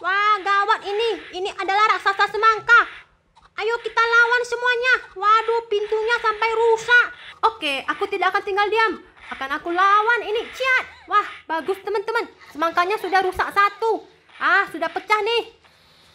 Wah, gawat ini. Ini adalah raksasa semangka. Ayo kita lawan semuanya. Waduh, pintunya sampai rusak. Oke, aku tidak akan tinggal diam. Akan aku lawan ini. Ciat. Wah, bagus teman-teman. Semangkanya sudah rusak satu. Ah, sudah pecah nih.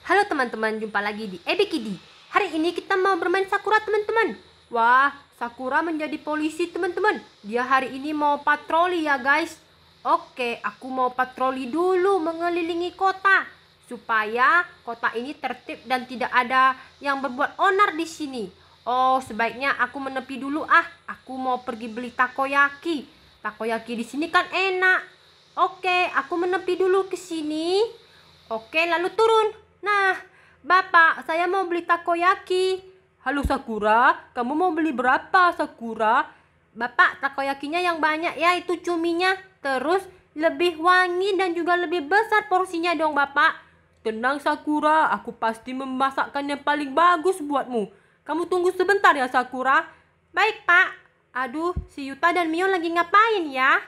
Halo teman-teman, jumpa lagi di Ebikidi. Hari ini kita mau bermain Sakura teman-teman. Wah, Sakura menjadi polisi teman-teman. Dia hari ini mau patroli ya guys. Oke, aku mau patroli dulu mengelilingi kota supaya kota ini tertib dan tidak ada yang berbuat onar di sini. Oh, sebaiknya aku menepi dulu ah. Aku mau pergi beli takoyaki. Takoyaki di sini kan enak. Oke, aku menepi dulu ke sini. Oke, lalu turun. Nah, Bapak, saya mau beli takoyaki. Halo Sakura, kamu mau beli berapa Sakura? Bapak, takoyakinya yang banyak ya, itu cuminya. Terus lebih wangi dan juga lebih besar porsinya dong Bapak. Tenang Sakura, aku pasti memasakkan yang paling bagus buatmu. Kamu tunggu sebentar ya Sakura. Baik pak. Aduh, si Yuta dan Mio lagi ngapain ya?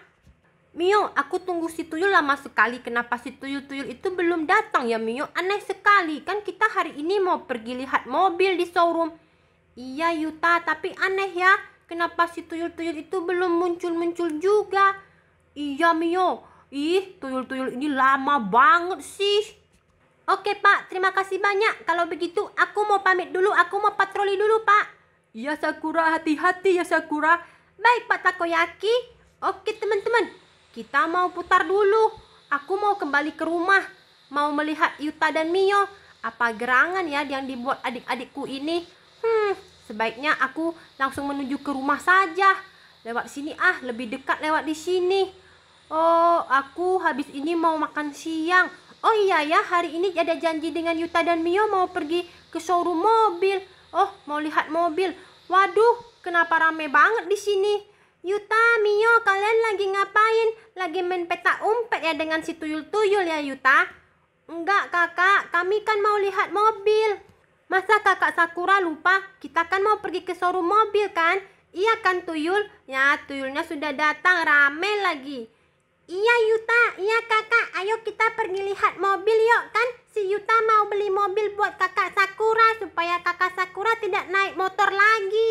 Mio, aku tunggu si Tuyul lama sekali. Kenapa si Tuyul-Tuyul itu belum datang ya Mio? Aneh sekali, kan kita hari ini mau pergi lihat mobil di showroom. Iya Yuta, tapi aneh ya. Kenapa si Tuyul-Tuyul itu belum muncul-muncul juga? Iya Mio, ih Tuyul-Tuyul ini lama banget sih. Oke pak, terima kasih banyak. Kalau begitu aku mau pamit dulu, aku mau patroli dulu pak. Iya Sakura, hati-hati ya Sakura. Baik pak Takoyaki. Oke teman-teman, kita mau putar dulu. Aku mau kembali ke rumah. Mau melihat Yuta dan Mio. Apa gerangan ya yang dibuat adik-adikku ini. Hmm, sebaiknya aku langsung menuju ke rumah saja. Lewat sini ah, lebih dekat lewat di sini. Oh, aku habis ini mau makan siang. Oh iya ya, hari ini ada janji dengan Yuta dan Mio mau pergi ke showroom mobil. Oh, mau lihat mobil. Waduh, kenapa rame banget di sini? Yuta, Mio, kalian lagi ngapain? Lagi main peta umpet ya dengan si tuyul-tuyul ya, Yuta? Enggak, kakak. Kami kan mau lihat mobil. Masa kakak Sakura lupa? Kita kan mau pergi ke showroom mobil kan? Iya kan, tuyul? Ya, tuyulnya sudah datang. Rame lagi. Iya Yuta, iya kakak, ayo kita pergi lihat mobil yuk kan Si Yuta mau beli mobil buat kakak Sakura Supaya kakak Sakura tidak naik motor lagi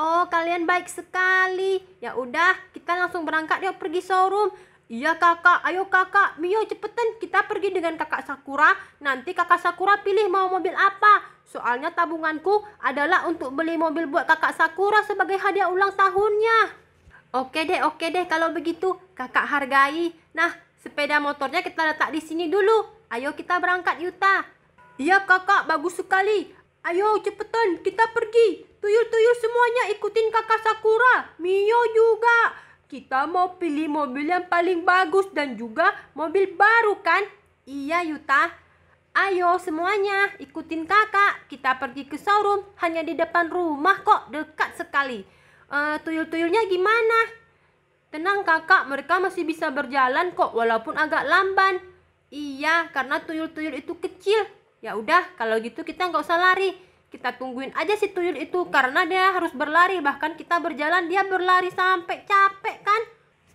Oh kalian baik sekali Ya udah kita langsung berangkat yuk pergi showroom Iya kakak, ayo kakak, Mio cepetan kita pergi dengan kakak Sakura Nanti kakak Sakura pilih mau mobil apa Soalnya tabunganku adalah untuk beli mobil buat kakak Sakura sebagai hadiah ulang tahunnya Oke deh, oke deh kalau begitu kakak hargai. Nah, sepeda motornya kita letak di sini dulu. Ayo kita berangkat Yuta. Iya kakak, bagus sekali. Ayo cepetan, kita pergi. Tuyul-tuyul semuanya ikutin kakak Sakura. Mio juga. Kita mau pilih mobil yang paling bagus dan juga mobil baru kan? Iya Yuta. Ayo semuanya ikutin kakak. Kita pergi ke showroom. Hanya di depan rumah kok. Dekat sekali. Uh, tuyul-tuyulnya gimana? Tenang kakak, mereka masih bisa berjalan kok walaupun agak lamban. Iya, karena tuyul-tuyul itu kecil. Ya udah, kalau gitu kita nggak usah lari. Kita tungguin aja si tuyul itu karena dia harus berlari. Bahkan kita berjalan dia berlari sampai capek kan?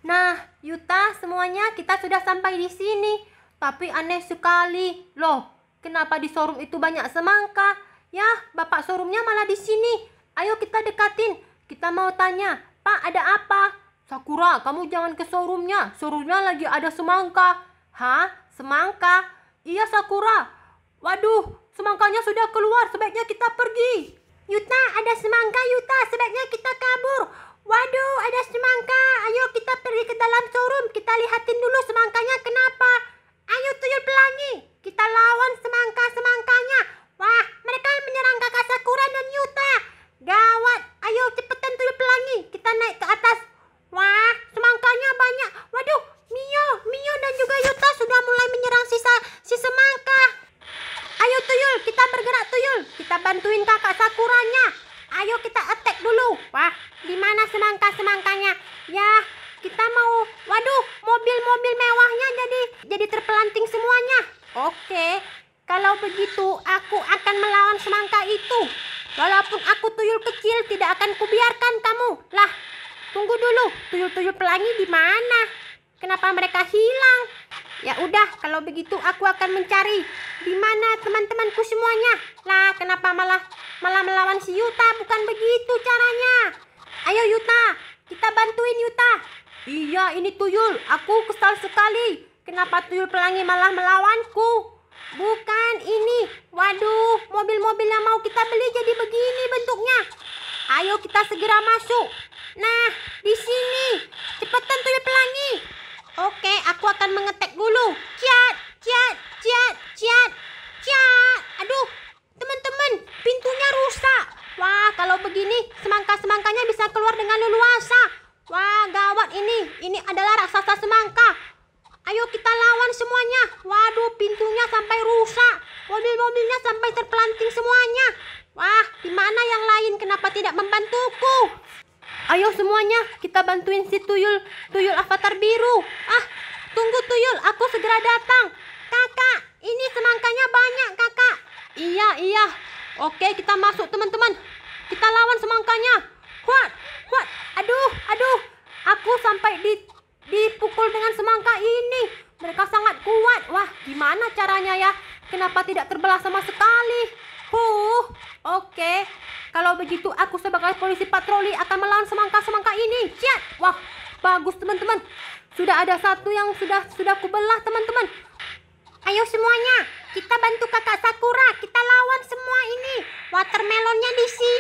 Nah, Yuta semuanya kita sudah sampai di sini. Tapi aneh sekali. Loh, kenapa di showroom itu banyak semangka? Ya, bapak showroomnya malah di sini. Ayo kita dekatin. Kita mau tanya, Pak ada apa? Sakura, kamu jangan ke showroomnya. Showroomnya lagi ada semangka. Hah? Semangka? Iya, Sakura. Waduh, semangkanya sudah keluar. Sebaiknya kita pergi. Yuta, ada semangka, Yuta. Sebaiknya kita kabur. Waduh, ada semangka. Ayo kita pergi ke dalam showroom. Kita lihatin dulu semangka. bantuin kakak Sakuranya. Ayo kita attack dulu. Wah, di mana semangka-semangkanya? Ya, kita mau waduh, mobil-mobil mewahnya jadi jadi terpelanting semuanya. Oke. Kalau begitu aku akan melawan semangka itu. Walaupun aku tuyul kecil tidak akan kubiarkan kamu. Lah, tunggu dulu. Tuyul-tuyul pelangi di mana? Kenapa mereka hilang? Ya udah, kalau begitu aku akan mencari di mana teman-temanku semuanya. Lah, kenapa malah malah melawan si Yuta? Bukan begitu caranya. Ayo Yuta, kita bantuin Yuta. Iya, ini tuyul. Aku kesal sekali. Kenapa tuyul pelangi malah melawanku? Bukan ini. Waduh, mobil-mobil yang mau kita beli jadi begini bentuknya. Ayo kita segera masuk. Nah, di sini. Cepetan tuyul pelangi. Oke, aku akan mengetek dulu. Ciat, ciat, ciat, ciat, ciat. Aduh, teman-teman, pintunya rusak. Wah, kalau begini semangka-semangkanya bisa keluar dengan leluasa. Wah, gawat ini. Ini adalah raksasa semangka. Ayo kita lawan semuanya. Waduh, pintunya sampai rusak. Mobil-mobilnya sampai terpelanting semuanya. Wah, di mana yang lain? Kenapa tidak membantuku? Ayo semuanya, kita bantuin si tuyul, tuyul avatar biru. Ah, tunggu tuyul, aku segera datang. Kakak, ini semangkanya banyak kakak. Iya, iya. Oke, kita masuk teman-teman. Kita lawan semangkanya. Kuat, kuat. Aduh, aduh. Aku sampai di dipukul dengan semangka ini. Mereka sangat kuat. Wah, gimana caranya ya? Kenapa tidak terbelah sama sekali? Huh, oke. Kalau begitu aku sebagai polisi patroli akan melawan semangka-semangka ini. Ciat. Wah, bagus teman-teman. Sudah ada satu yang sudah sudah kubelah teman-teman. Ayo semuanya, kita bantu kakak Sakura, kita lawan semua ini. Watermelonnya di sini.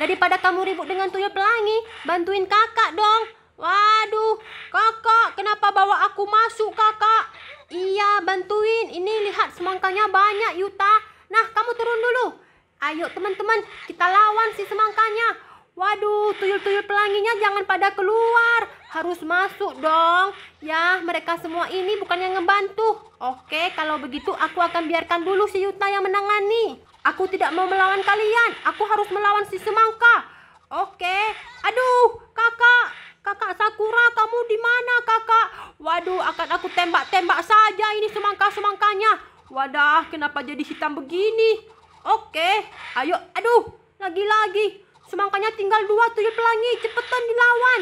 Daripada kamu ribut dengan tuyul pelangi, bantuin kakak dong. Waduh, kakak, kenapa bawa aku masuk kakak? Iya, bantuin. Ini lihat semangkanya banyak, Yuta. Nah, kamu turun dulu. Ayo teman-teman, kita lawan si semangkanya. Waduh, tuyul-tuyul pelanginya jangan pada keluar. Harus masuk dong. Ya, mereka semua ini bukannya ngebantu. Oke, kalau begitu aku akan biarkan dulu si Yuta yang menangani. Aku tidak mau melawan kalian. Aku harus melawan si semangka. Oke. Aduh, kakak. Kakak Sakura, kamu di mana kakak? Waduh, akan aku tembak-tembak saja ini semangka-semangkanya. Wadah, kenapa jadi hitam begini? Oke, ayo. Aduh, lagi-lagi. Semangkanya tinggal dua tuyul pelangi. Cepetan dilawan.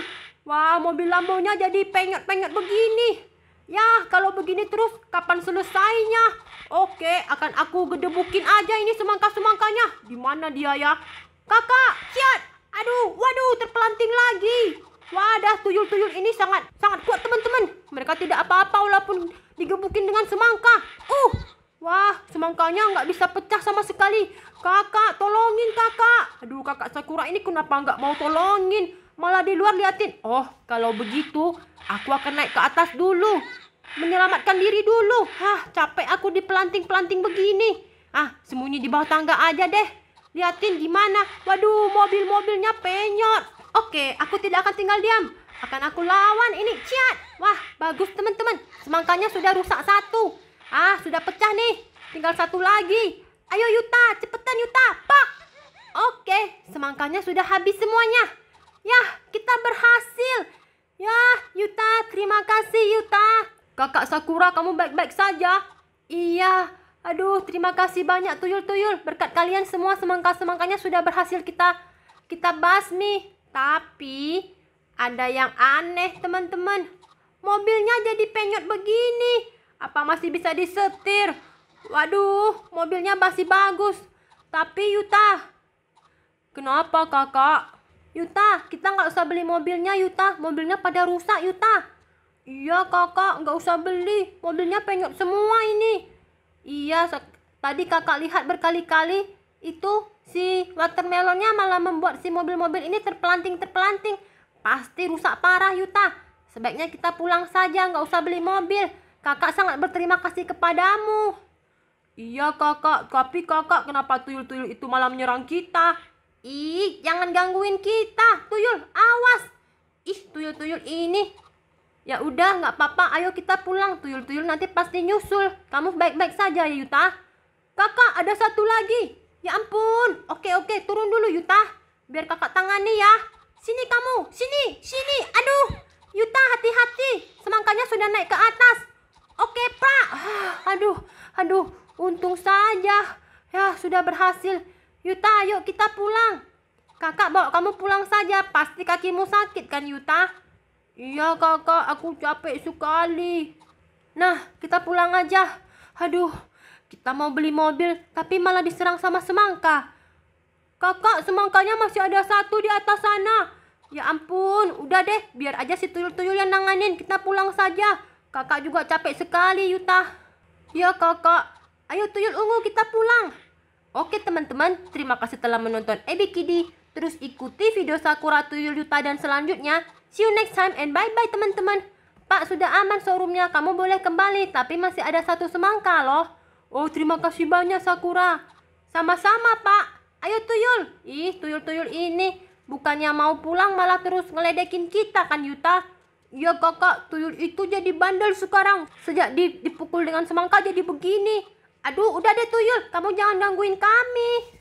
Wah, mobil lambonya jadi penget-penget begini. Ya, kalau begini terus kapan selesainya? Oke, akan aku gedebukin aja ini semangka-semangkanya. Di mana dia ya? Kakak, siat. Aduh, waduh, terpelanting lagi. Wadah tuyul-tuyul ini sangat sangat kuat, teman-teman. Mereka tidak apa-apa walaupun digebukin dengan semangka. Uh, Wah, semangkanya nggak bisa pecah sama sekali. Kakak, tolongin kakak. Aduh, kakak Sakura ini kenapa nggak mau tolongin? Malah di luar liatin. Oh, kalau begitu Aku akan naik ke atas dulu. Menyelamatkan diri dulu. Hah, capek aku di pelanting-pelanting begini. Ah, sembunyi di bawah tangga aja deh. Liatin gimana. Waduh, mobil-mobilnya penyot. Oke, aku tidak akan tinggal diam. Akan aku lawan ini, ciat. Wah, bagus teman-teman. Semangkanya sudah rusak satu. Ah, sudah pecah nih. Tinggal satu lagi. Ayo Yuta, cepetan Yuta. Pak. Oke, semangkanya sudah habis semuanya. Yah, kita berhasil. Yah, Terima kasih Yuta. Kakak Sakura kamu baik-baik saja. Iya. Aduh, terima kasih banyak tuyul-tuyul. Berkat kalian semua semangka-semangkanya sudah berhasil kita kita basmi. Tapi ada yang aneh teman-teman. Mobilnya jadi penyot begini. Apa masih bisa disetir? Waduh, mobilnya masih bagus. Tapi Yuta, kenapa kakak? Yuta, kita nggak usah beli mobilnya Yuta. Mobilnya pada rusak Yuta. Iya kakak, nggak usah beli. Mobilnya penyok semua ini. Iya, tadi kakak lihat berkali-kali itu si watermelonnya malah membuat si mobil-mobil ini terpelanting-terpelanting. Pasti rusak parah Yuta. Sebaiknya kita pulang saja, nggak usah beli mobil. Kakak sangat berterima kasih kepadamu. Iya kakak, tapi kakak kenapa tuyul-tuyul itu malah menyerang kita? Ih, jangan gangguin kita. Tuyul, awas. Ih, tuyul-tuyul ini Ya udah, nggak apa-apa. Ayo kita pulang. Tuyul-tuyul nanti pasti nyusul. Kamu baik-baik saja ya, Yuta. Kakak, ada satu lagi. Ya ampun. Oke, oke. Turun dulu, Yuta. Biar kakak tangani ya. Sini kamu. Sini, sini. Aduh. Yuta, hati-hati. Semangkanya sudah naik ke atas. Oke, Pak. Aduh, aduh. Untung saja. Ya, sudah berhasil. Yuta, ayo kita pulang. Kakak bawa kamu pulang saja. Pasti kakimu sakit kan, Yuta? Iya kakak, aku capek sekali. Nah, kita pulang aja. Aduh, kita mau beli mobil, tapi malah diserang sama semangka. Kakak, semangkanya masih ada satu di atas sana. Ya ampun, udah deh, biar aja si tuyul-tuyul yang nanganin. Kita pulang saja. Kakak juga capek sekali, Yuta. Iya kakak, ayo tuyul ungu kita pulang. Oke teman-teman, terima kasih telah menonton Ebi Kidi. Terus ikuti video Sakura Tuyul Yuta dan selanjutnya. See you next time and bye-bye teman-teman. Pak, sudah aman showroomnya. Kamu boleh kembali, tapi masih ada satu semangka loh. Oh, terima kasih banyak Sakura. Sama-sama, Pak. Ayo tuyul. Ih, tuyul-tuyul ini. Bukannya mau pulang malah terus ngeledekin kita kan Yuta. Ya kakak, tuyul itu jadi bandel sekarang. Sejak dipukul dengan semangka jadi begini. Aduh, udah deh tuyul. Kamu jangan gangguin kami.